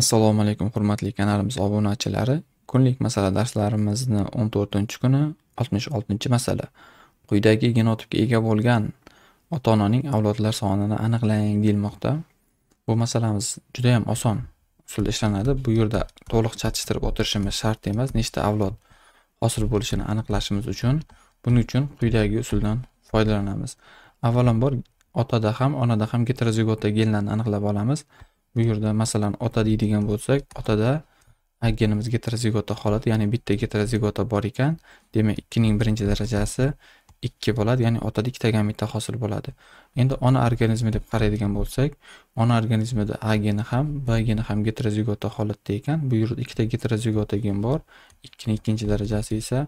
Assalomu alaykum hurmatli kanalimiz obunachilari. Kunlik masala darslarimizni 14 kuni 66 masala. Quyidagi genotipga ega bo'lgan ota-onaning avlodlar sonini aniqlang deyilmoqda. Bu masalamiz juda ham oson usulda ishlanadi. Bu yerda to'liq chatishtirib o'tirishimiz shart emas, nechta avlod hosil bo'lishini aniqlashimiz uchun buning uchun quyidagi usuldan foydalanamiz. Avvalambor otada ham, onada ham heterozigotli genlarni aniqlab olamiz. bu yerda masalan ota deydigan bo'lsak otada genimizga getrozigota holati ya'ni bitta heterozigota bor ekan demak ikkining birinchi darajasi ikki bo'ladi ya'ni otada ikkita gamita hosil bo'ladi endi ona organizmi deb qaraydigan bo'lsak ona organizmida a geni ham b geni ham getrozigota holatda ekan bu yerda ikkita getrozigota gen bor ikkini ikkinchi darajasi esa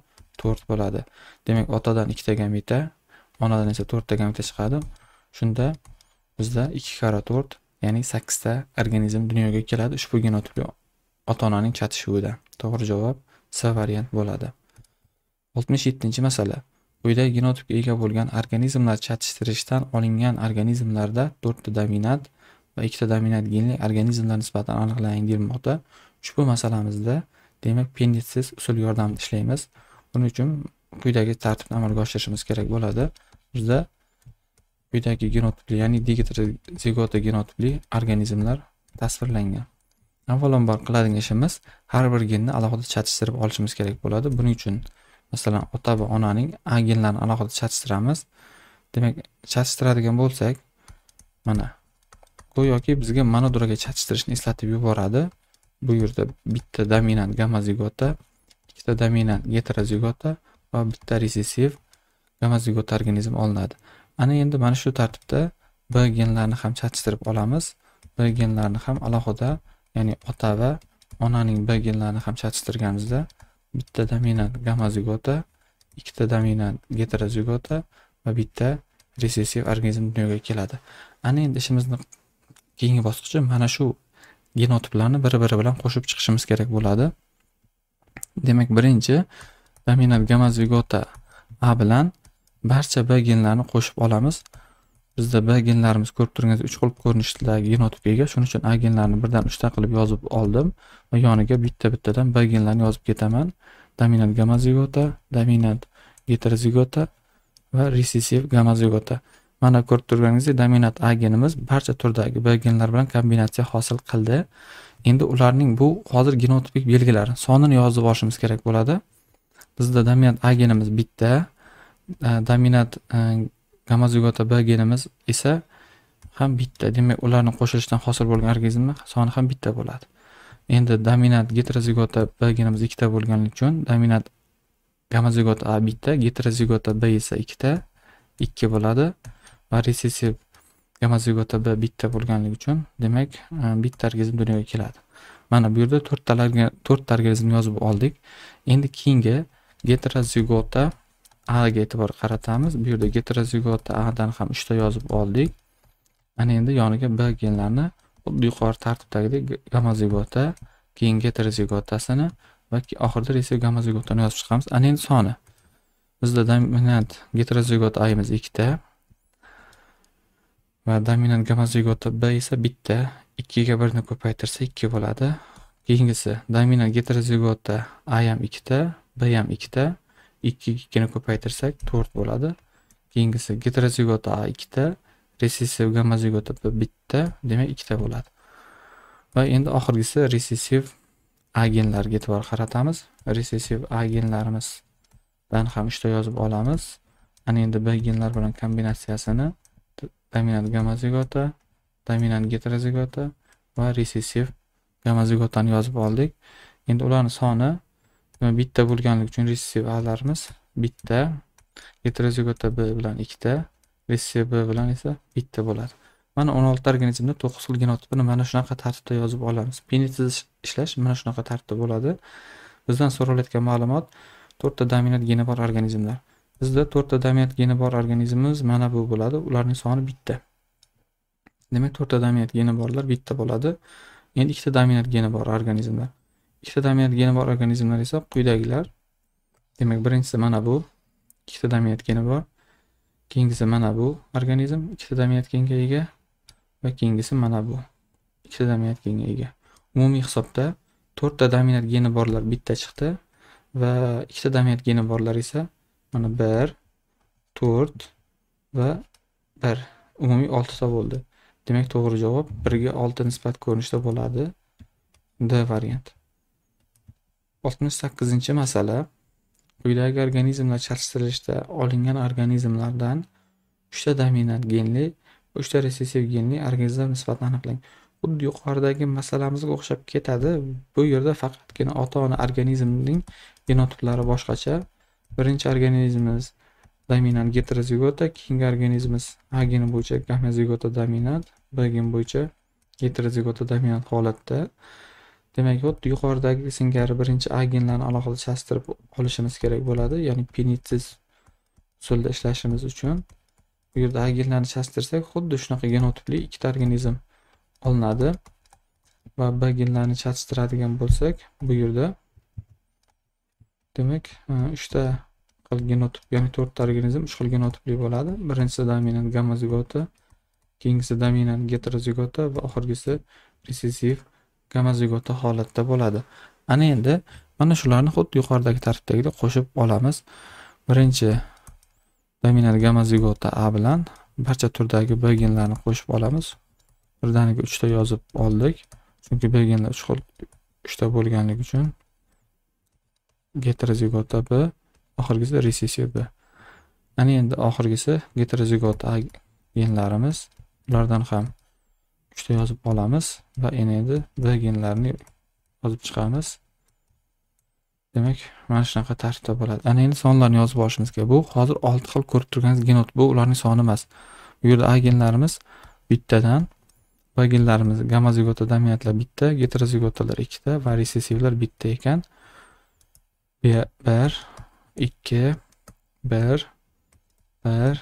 to'rt bo'ladi demak otadan ikkita gamita onadan esa to'rtta gamita chiqadi shunda bizda ikki karra to'rt ya'ni sakkizta organizm dunyoga keladi ushbu genotip ota onaning chatishuvida to'g'ri javob c variant bo'ladi oltmish yettinchi masala quyida genotipga ega bo'lgan organizmlar chatishtirishdan olingan organizmlarda to'rtta dominant va ikkita dominant genli organizmlar nisbatan aniqlang deyilmoqda ushbu masalamizda demak penditsis usul yordamida ishlaymiz buning uchun quyidagi tartibni amalga oshirishimiz kerak bo'ladi bizda quyidagi genotipli ya'ni digitozigota genotipli organizmlar tasvirlangan avvalambor qiladigan ishimiz har bir genni alohida chatishtirib olishimiz kerak bo'ladi buning uchun masalan ota va onaning a genlarini alohida chatishtiramiz demak chatishtiradigan bo'lsak mana go'yoki bizga manodurga chatishtirishni eslatib yuboradi bu yerda bitta dominant gamozigota ikkita dominant heterozigota va bitta resessiv gamozigota organizm olinadi ana endi mana shu tartibda b genlarni ham chatishtirib olamiz b genlarni ham alohida ya'ni ota va onaning b genlarini ham chatishtirganimizda bitta dominant gamozigota ikkita dominant heterozigota va bitta resessiv organizm dunyoga keladi ana endi ishimizni keyingi bosqichi mana shu genotiplarni bir biri bilan qo'shib chiqishimiz kerak bo'ladi demak birinchi dominant gamozigota a bilan barcha b genlarini qo'shib olamiz bizda b genlarimiz ko'rib turganingiz uch xil ko'rinishdagi genotipga ega shuning uchun a genlarini birdan uchta qilib yozib oldim va yoniga bitta bittadan b genlarni yozib ketaman dominant gamazigota dominant heterozigota va recessive gamazigota mana ko'rib turganingizdek dominant a genimiz barcha turdagi b genlar bilan kombinatsiya hosil qildi endi ularning bu hozir genotipik belgilari sonini yozib olishimiz kerak bo'ladi bizda dominant a genimiz bitta dominant gamazogota b genimiz esa ham bitta demak ularni qo'shilishidan hosil bo'lgan organizmni soni ham bitta bo'ladi endi dominant heterozigota b genimiz ikkita bo'lgani uchun dominant gamozigota a bitta heterozigota b esa ikkita ikki bo'ladi va resessiv gamozigota b bitta bo'lganligi uchun demak e, bitta organizm dunyoga keladi mana bu yerda to'rttalarga to'rtta organizmni yozib oldik endi keyingi getrozigota a ga e'tibor qaratamiz bu yerda getrozigota a dan ham uchta yozib oldik ana endi yoniga b genlarni xuddi yuqori tartibdagidek gamozigota keyin getrozigotasini va oxirida resi gamozigotani yozib chiqamiz ana endi soni bizda dominant getrozigot ayimiz ikkita va dominant gamozigota b esa bitta ikkiga birni ko'paytirsa ikki bo'ladi keyingisi dominant getrozigota a ham ikkita b ham ikkita ikki ikkini ko'paytirsak to'rt bo'ladi keyingisi getrozigota a ikkita resessiv gamozigota b bitta demak ikkita bo'ladi va endi oxirgisi resessiv a genlariga e'tibor qaratamiz resessiv a genlarimizdan ham uchta yozib olamiz ana endi b genlar bilan kombinatsiyasini dominant gamozigota dominant getrozigota va resessiv gamozigotani yozib oldik endi ularni soni demak bitta bo'lganligi uchun retsiyvalarimiz bitta heterozigota b bilan ikkita receive b bilan esa bitta bo'ladi mana o'n oltita organizmda to'qqiz xil genotipini mana shunaqa tartibda yozib olamiz penitsiz ishlash mana shunaqa tartibda bo'ladi bizdan so'ralayotgan ma'lumot to'rtta dominant geni bor organizmlar bizda to'rtta dominant geni bor organizmimiz mana bu bo'ladi ularning soni bitta demak to'rtta dominant geni borlar bitta bo'ladi endi ikkita dominant geni bor organizmlar ikkita dominant geni bor organizmlar esa quyidagilar demak birinchisi mana bu ikkita dominant geni bor keyingisi mana bu organizm ikkita dominant genga ega va keyingisi mana bu ikkita dominant genga ega umumiy hisobda to'rtta dominant geni borlar bitta chiqdi va ikkita dominant geni borlar esa mana bir to'rt va bir umumiy oltita bo'ldi demak to'g'ri javob birga olti nisbat ko'rinishda bo'ladi d varianti oltmish sakkizinchi masala quyidagi organizmlar charchatilishda olingan organizmlardan uchta dominant genli uchta resessiv genli organizmlar nisbatini aniqlang xuddi yuqoridagi masalamizga o'xshab ketadi bu yerda faqatgina ota ona organizmning genotiplari boshqacha birinchi organizmimiz dominant heterozigota keyingi organizmimiz a geni bo'yicha gamozigota dominant b gen bo'yicha heterozigota dominant holatda demak xuddi yuqoridagi singari birinchi genlarni alohida chastirib olishimiz kerak bo'ladi ya'ni penitsiz usulda ishlashimiz uchun bu yerda genlarni chastirsak xuddi shunaqa genotipli ikkita organizm olinadi va b genlarni chastiradigan bo'lsak bu yerda demak e, uchta xil genotip ya'ni to'rtta organizm uch xil genotipli bo'ladi birinchisi dominant gamozigota keyingisi dominant heterozigota va oxirgisi resessiv gamazigota holatda bo'ladi ana endi mana shularni xuddi yuqoridagi tartibdagidek qo'shib olamiz birinchi dominant gamazigota a bilan barcha turdagi b genlarni qo'shib olamiz birdaniga uchta yozib oldik chunki b genlar uch xil uchta bo'lganligi uchun heterozigota b oxirgisi ressessiv b ana endi oxirgisi heterozigota a genlarimiz ulardan ham uchta yozib olamiz va endi b genlarini yozib chiqamiz demak mana shunaqa tartibda bo'ladi ana endi sonlarni yozib olishimiz kerak bu hozir olti xil ko'rib turganingiz genot bu ularning soni emas bu yerda a genlarimiz bittadan b genlarimiz gamozigota dominantlar bitta getrozigotalar ikkita va resessivlar bitta ekan bir ikki bir bir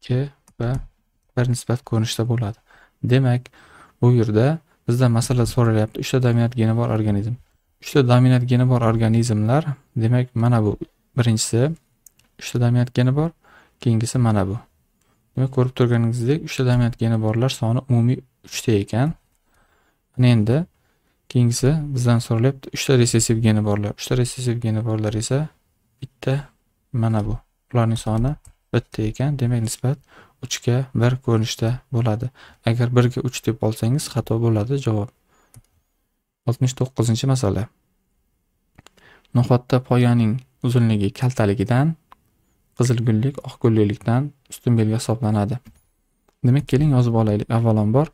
ikki va bir nisbat ko'rinishda bo'ladi demak bu yerda bizda masala so'ralyapti uchta dominant geni bor organizm uchta dominant geni bor organizmlar demak mana bu birinchisi uchta dominant geni bor keyingisi mana bu demak ko'rib turganingizdek uchta dominant geni borlar soni umumiy uchta ekan mana endi keyingisi bizdan so'ralyapti uchta resessiv geni borlar uchta resessiv geni borlar esa bitta mana bu ularning soni bitta ekan demak nisbat uchga bir ko'rinishda bo'ladi agar birga uch deb olsangiz xato bo'ladi javob oltmish to'qqizinchi masala no'xatda poyaning uzunligi kaltaligidan qizilgullik oqgulliklikdan ustun belgi hisoblanadi demak keling yozib olaylik avvalambor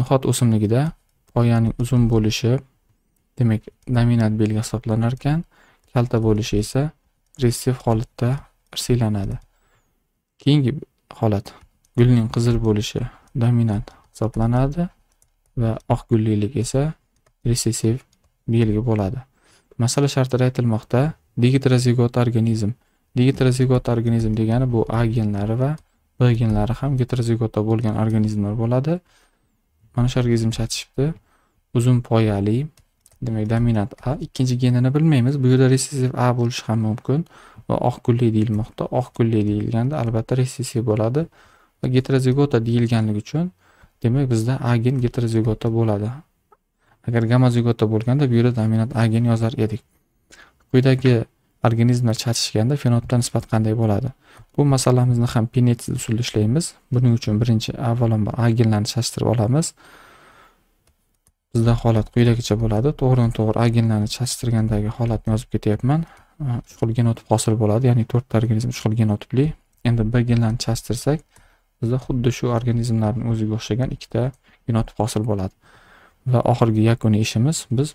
no'xat o'simligida poyaning uzun bo'lishi demak dominant belgi hisoblanar ekan kalta bo'lishi esa resiv holatda siylanadi keyingi holat gulning qizil bo'lishi dominant hisoblanadi va oq gullilik esa resessiv belgi bo'ladi masala shartida aytilmoqda digitrozigot organizm digitrozigot organizm degani bu a genlari va b genlari ham getrozigotda bo'lgan organizmlar bo'ladi mana shu organizm chatishibdi uzun poyali demak dominant a ikkinchi genini bilmaymiz bu yerda resessiv a bo'lishi ham mumkin va oq gulli deyilmoqda oq gulli deyilganda albatta resessiv bo'ladi va getrozigota deyilganligi uchun demak bizda agin getrozigota bo'ladi agar gamozigota bo'lganda bu yerda dominant agin yozar edik quyidagi organizmlar chatishganda fenotipda nisbat qanday bo'ladi bu masalamizni ham pinetsi usulda ishlaymiz buning uchun birinchi avvalambor agenlarni chashtirib olamiz bizda holat quyidagicha bo'ladi to'g'ridan to'g'ri agenlarni chashtirgandagi holatni yozib ketyapman uch xil genotip hosil bo'ladi ya'ni to'rtta organizm uch xil genotipli endi b genlarni chashtirsak bizda xuddi shu organizmlarning o'ziga o'xshagan ikkita genotip hosil bo'ladi va oxirgi yakuniy ishimiz biz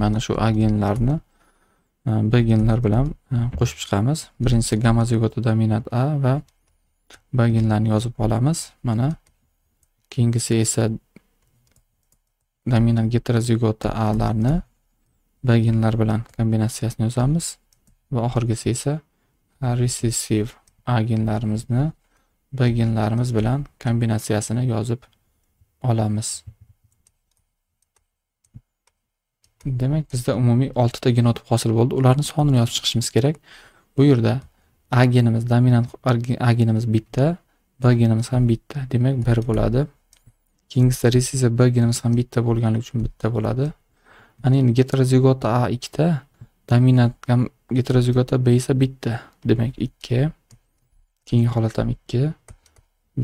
mana shu a genlarni e, b genlar bilan e, qo'shib chiqamiz birinchisi gamazigota dominant a va b genlarni yozib olamiz mana keyingisi esa dominant heterozigota a larni b genlar bilan kombinatsiyasini yozamiz va oxirgisi esa recessive a genlarimizni bilginlarimiz bilan kombinatsiyasini yozib olamiz demak bizda umumiy oltita genotip hosil bo'ldi ularni sonini yozib chiqishimiz kerak bu yerda a genimiz dominant a genimiz bitta b genimiz ham bitta demak bir bo'ladi keyingisida res b genimiz ham bitta bo'lganligi uchun bitta bo'ladi ana endi heterozigota a ikkita dominant ham heterozigota b esa bitta demak ikki keyingi holat ham ikki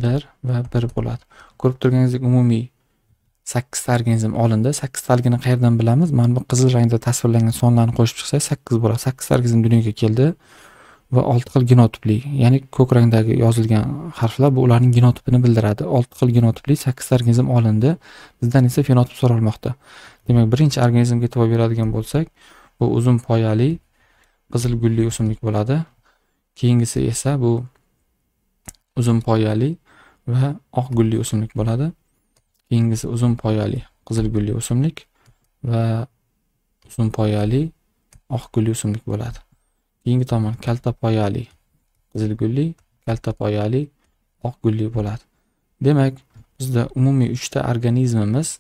bir va bir bo'ladi ko'rib turganingizdek umumiy sakkizta organizm olindi sakkiztaligini qayerdan bilamiz mana bu qizil rangda tasvirlangan sonlarni qo'shib chiqsak sakkiz bo'ladi sakkizta organizm dunyoga keldi va olti xil genotipli ya'ni ko'k rangdagi yozilgan harflar bu ularning genotipini bildiradi olti xil genotipli sakkizta organizm olindi bizdan esa fenotip so'ralmoqda demak birinchi organizmga e'tibor beradigan bo'lsak bu uzun poyali qizil gulli o'simlik bo'ladi keyingisi esa bu uzun poyali va oq gulli o'simlik bo'ladi keyingisi uzun poyali qizil gulli o'simlik va uzun poyali oq gulli o'simlik bo'ladi keyingi tomon kalta poyali qizil gulli kalta poyali oq gulli bo'ladi demak bizda umumiy uchta organizmimiz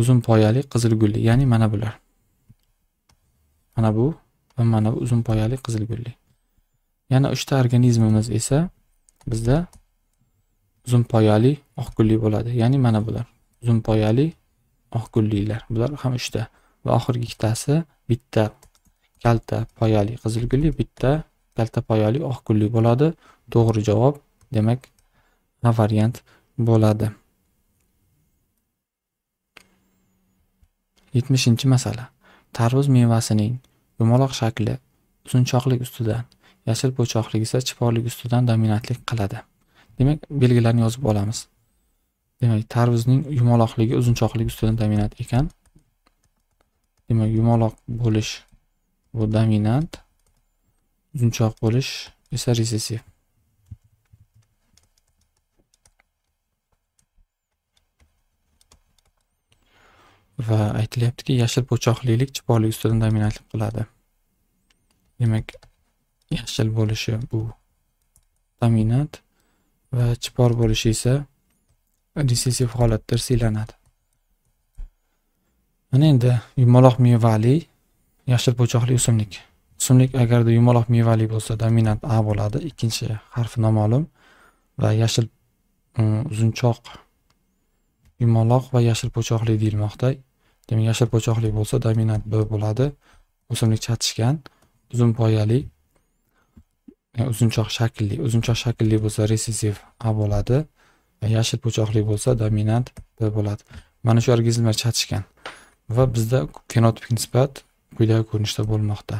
uzun poyali qizil gulli ya'ni mana bular mana bu va mana bu uzun poyali qizil gulli yana uchta organizmimiz esa bizda uzun poyali oq gulli bo'ladi ya'ni mana bular uzun poyali oq gullilar bular ham uchta va oxirgi ikkitasi bitta kalta poyali qizil gulli bitta kalta poyali oq gulli bo'ladi to'g'ri javob demak a variant bo'ladi yetmishinchi masala tarvuz mevasining yumaloq shakli uzunchoqlik ustidan yashil po'choqlik esa chiporlik ustidan dominantlik qiladi demak belgilarni yozib olamiz demak tarvuzning yumaloqligi uzunchoqligi ustidan dominant ekan demak yumaloq bo'lish bu dominant uzunchoq bo'lish esa resessiv va aytilyaptiki yashil po'choqlilik chiporlik ustidan dominantlik qiladi demak yashil bo'lishi bu dominant va chipor bo'lishi esa resessiv holatda siylanadi mana endi yumaloq mevali yashil po'choqli o'simlik o'simlik agarda yumaloq mevali bo'lsa dominant a bo'ladi ikkinchi harfi noma'lum va yashil mm, uzunchoq yumaloq va yashil po'choqli deyilmoqda demak yashil po'choqli bo'lsa dominant b bo'ladi o'simlik chatishgan uzun poyali uzunchoq shaklli uzunchoq shaklli bo'lsa resessiv a bo'ladi yashil po'choqli bo'lsa dominant b bo'ladi mana shu organizmlar chatishgan va bizda fenotipik nisbat quyidagi ko'rinishda bo'lmoqda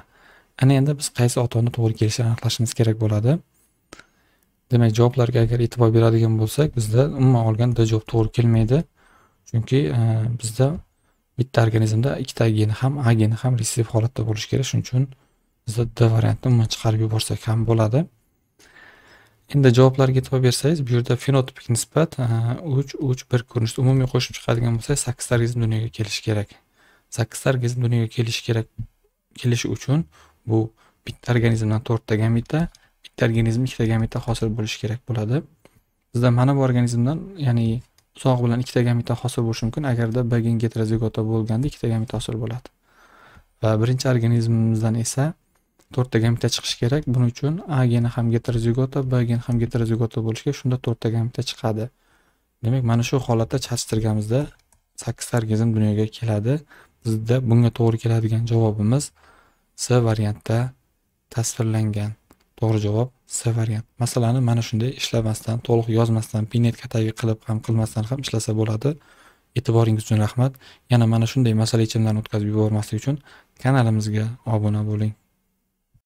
ana endi biz qaysi ota ona to'g'ri kelishini aniqlashimiz kerak bo'ladi demak javoblarga agar e'tibor beradigan bo'lsak bizda umuman olganda javob to'g'ri kelmaydi chunki e, bizda bitta organizmda ikkita gen ham a geni ham resessiv holatda bo'lishi kerak shuning uchun ziddi variantni umuman chiqarib yuborsak ham bo'ladi endi javoblarga e'tibor bersangiz bu yerda fenotipik nisbat e, uch uch bir ko'rinishda umumiy qo'shib chiqadigan bo'lsak sakkizta organizm dunyoga kelishi kerak sakkizta organizm dunyoga kelishi kerak kelishi uchun bu bitta organizmdan to'rtta gameta bitta organizm ikkita gameta hosil bo'lishi kerak bo'ladi bizda mana bu organizmdan ya'ni uzoq bilan ikkita gameta hosil bo'lishi mumkin agarda b gen geterozigota bo'lganda ikkita gameta hosil bo'ladi va birinchi organizmimizdan esa to'rttaga bitta chiqishi kerak buning uchun a geni ham getrozigota b geni ham getrozigota bo'lishi kerak shunda to'rttaga bitta chiqadi demak mana shu holatda chalishtirganimizda sakkiz organizm dunyoga keladi bizda bunga to'g'ri keladigan javobimiz c variantda tasvirlangan to'g'ri javob c variant masalani mana shunday ishlamasdan to'liq yozmasdan pinetka tagi qilib ham qilmasdan ham ishlasa bo'ladi e'tiboringiz uchun rahmat yana mana shunday masala yechimlarini o'tkazib yubormaslik uchun kanalimizga obuna bo'ling